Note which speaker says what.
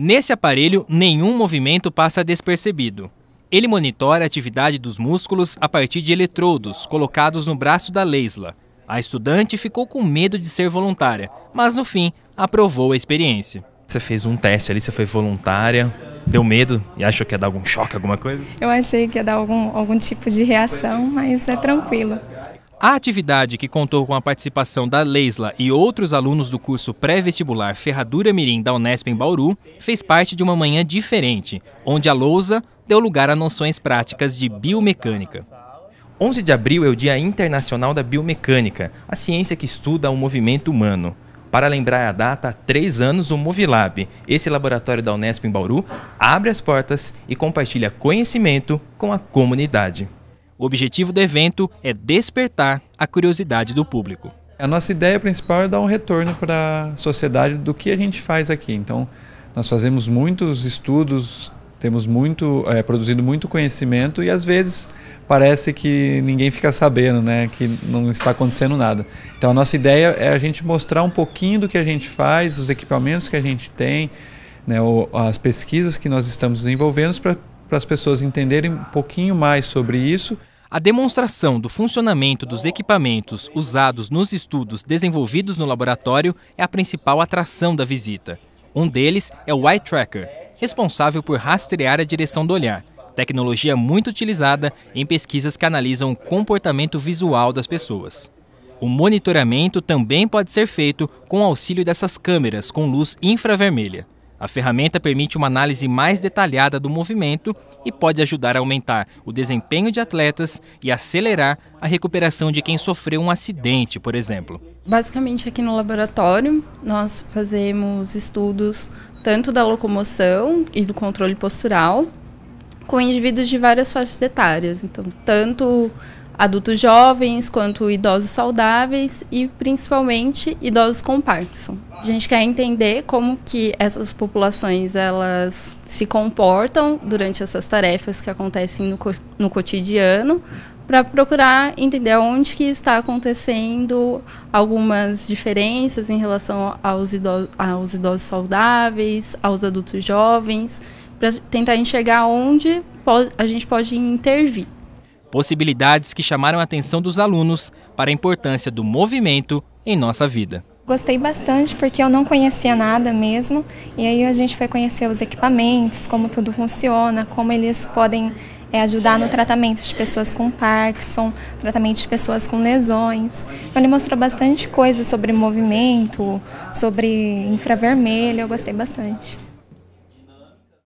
Speaker 1: Nesse aparelho, nenhum movimento passa despercebido. Ele monitora a atividade dos músculos a partir de eletrodos colocados no braço da Leisla. A estudante ficou com medo de ser voluntária, mas no fim aprovou a experiência. Você fez um teste ali, você foi voluntária, deu medo e achou que ia dar algum choque, alguma coisa?
Speaker 2: Eu achei que ia dar algum, algum tipo de reação, mas é tranquilo.
Speaker 1: A atividade, que contou com a participação da Leisla e outros alunos do curso pré-vestibular Ferradura Mirim da Unesp em Bauru, fez parte de uma manhã diferente, onde a lousa deu lugar a noções práticas de biomecânica. 11 de abril é o Dia Internacional da Biomecânica, a ciência que estuda o movimento humano. Para lembrar a data, há três anos o Movilab, esse laboratório da Unesp em Bauru, abre as portas e compartilha conhecimento com a comunidade. O objetivo do evento é despertar a curiosidade do público.
Speaker 3: A nossa ideia principal é dar um retorno para a sociedade do que a gente faz aqui. Então, nós fazemos muitos estudos, temos muito é, produzido muito conhecimento e às vezes parece que ninguém fica sabendo, né, que não está acontecendo nada. Então, a nossa ideia é a gente mostrar um pouquinho do que a gente faz, os equipamentos que a gente tem, né, ou, as pesquisas que nós estamos desenvolvendo para as pessoas entenderem um
Speaker 1: pouquinho mais sobre isso. A demonstração do funcionamento dos equipamentos usados nos estudos desenvolvidos no laboratório é a principal atração da visita. Um deles é o Eye Tracker, responsável por rastrear a direção do olhar, tecnologia muito utilizada em pesquisas que analisam o comportamento visual das pessoas. O monitoramento também pode ser feito com auxílio dessas câmeras com luz infravermelha. A ferramenta permite uma análise mais detalhada do movimento e pode ajudar a aumentar o desempenho de atletas e acelerar a recuperação de quem sofreu um acidente, por exemplo.
Speaker 4: Basicamente, aqui no laboratório, nós fazemos estudos tanto da locomoção e do controle postural com indivíduos de várias faixas etárias. Então, tanto adultos jovens quanto idosos saudáveis e principalmente idosos com Parkinson. A gente quer entender como que essas populações elas se comportam durante essas tarefas que acontecem no, co no cotidiano para procurar entender onde que está acontecendo algumas diferenças em relação aos, idosos, aos idosos saudáveis, aos adultos jovens, para tentar enxergar onde a gente pode
Speaker 2: intervir
Speaker 1: possibilidades que chamaram a atenção dos alunos para a importância do movimento em nossa vida.
Speaker 2: Gostei bastante porque eu não conhecia nada mesmo, e aí a gente foi conhecer os equipamentos, como tudo funciona, como eles podem é, ajudar no tratamento de pessoas com Parkinson, tratamento de pessoas com lesões. Então, ele mostrou bastante coisa sobre movimento, sobre infravermelho, eu gostei bastante.